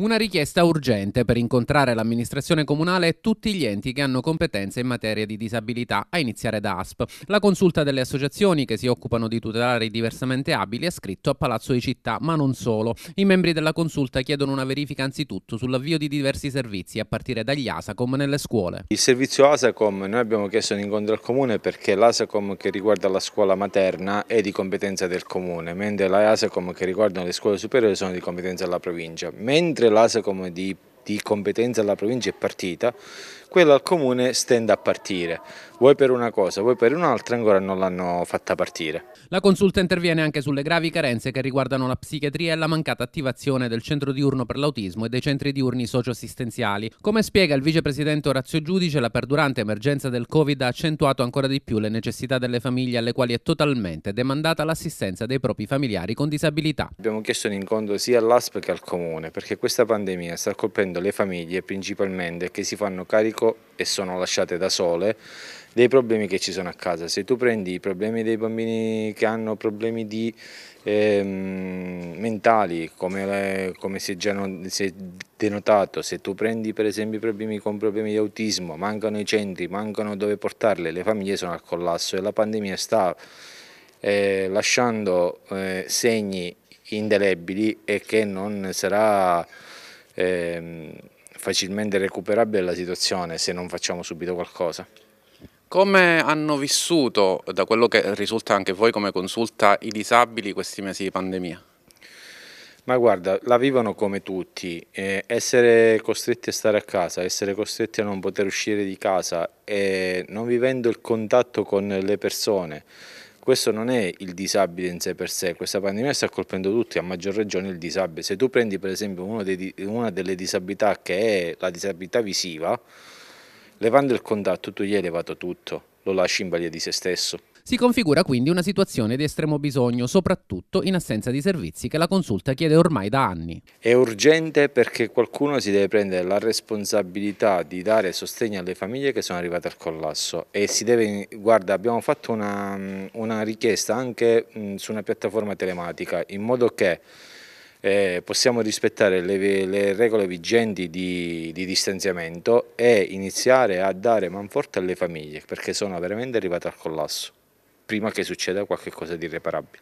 Una richiesta urgente per incontrare l'amministrazione comunale e tutti gli enti che hanno competenze in materia di disabilità, a iniziare da ASP. La consulta delle associazioni che si occupano di tutelare i diversamente abili è scritto a Palazzo di Città, ma non solo. I membri della consulta chiedono una verifica anzitutto sull'avvio di diversi servizi, a partire dagli ASACOM nelle scuole. Il servizio ASACOM noi abbiamo chiesto un incontro al comune perché l'ASACOM che riguarda la scuola materna è di competenza del comune, mentre l'ASACOM che riguardano le scuole superiori sono di competenza della provincia. Mentre dell'ASE come di, di competenza della provincia è partita quella al comune stende a partire. Vuoi per una cosa, vuoi per un'altra, ancora non l'hanno fatta partire. La consulta interviene anche sulle gravi carenze che riguardano la psichiatria e la mancata attivazione del centro diurno per l'autismo e dei centri diurni socioassistenziali. Come spiega il vicepresidente Orazio Giudice, la perdurante emergenza del Covid ha accentuato ancora di più le necessità delle famiglie alle quali è totalmente demandata l'assistenza dei propri familiari con disabilità. Abbiamo chiesto un incontro sia all'ASP che al Comune perché questa pandemia sta colpendo le famiglie principalmente che si fanno carico parco e sono lasciate da sole dei problemi che ci sono a casa. Se tu prendi i problemi dei bambini che hanno problemi di, eh, mentali, come, le, come si, è già non, si è denotato, se tu prendi per esempio i problemi con problemi di autismo, mancano i centri, mancano dove portarle, le famiglie sono al collasso e la pandemia sta eh, lasciando eh, segni indelebili e che non sarà... Ehm, facilmente recuperabile la situazione se non facciamo subito qualcosa. Come hanno vissuto, da quello che risulta anche voi come consulta, i disabili questi mesi di pandemia? Ma guarda, la vivono come tutti, eh, essere costretti a stare a casa, essere costretti a non poter uscire di casa e non vivendo il contatto con le persone, questo non è il disabile in sé per sé, questa pandemia sta colpendo tutti, a maggior ragione il disabile. Se tu prendi per esempio dei, una delle disabilità che è la disabilità visiva, levando il contatto tu gli hai levato tutto, lo lasci in balia di se stesso. Si configura quindi una situazione di estremo bisogno, soprattutto in assenza di servizi che la consulta chiede ormai da anni. È urgente perché qualcuno si deve prendere la responsabilità di dare sostegno alle famiglie che sono arrivate al collasso e si deve, guarda abbiamo fatto una, mm, una richiesta anche mm, su una piattaforma telematica in modo che eh, possiamo rispettare le, le regole vigenti di, di, distanziamento e iniziare a dare manforte alle famiglie perché sono veramente arrivate al collasso prima che succeda qualcosa di irreparabile.